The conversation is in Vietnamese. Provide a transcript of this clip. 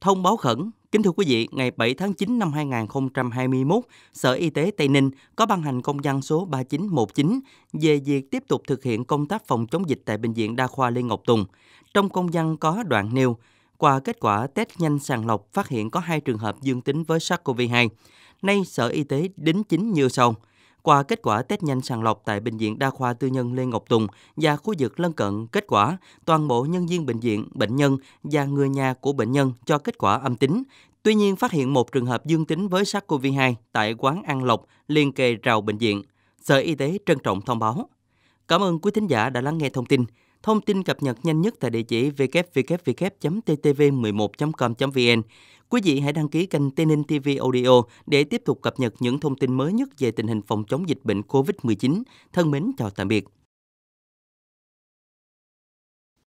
Thông báo khẩn Kính thưa quý vị, ngày 7 tháng 9 năm 2021, Sở Y tế Tây Ninh có ban hành công văn số 3919 về việc tiếp tục thực hiện công tác phòng chống dịch tại Bệnh viện Đa khoa Lê Ngọc Tùng. Trong công văn có đoạn nêu, qua kết quả test nhanh sàng lọc phát hiện có hai trường hợp dương tính với SARS-CoV-2. Nay Sở Y tế đính chính như sau – qua kết quả test nhanh sàng lọc tại Bệnh viện Đa khoa Tư nhân Lê Ngọc Tùng và khu vực lân cận, kết quả toàn bộ nhân viên bệnh viện, bệnh nhân và người nhà của bệnh nhân cho kết quả âm tính. Tuy nhiên, phát hiện một trường hợp dương tính với SARS-CoV-2 tại quán An Lộc liên kề rào bệnh viện. Sở Y tế trân trọng thông báo. Cảm ơn quý thính giả đã lắng nghe thông tin. Thông tin cập nhật nhanh nhất tại địa chỉ www.ttv11.com.vn. Quý vị hãy đăng ký kênh Tây Ninh TV Audio để tiếp tục cập nhật những thông tin mới nhất về tình hình phòng chống dịch bệnh COVID-19. Thân mến chào tạm biệt.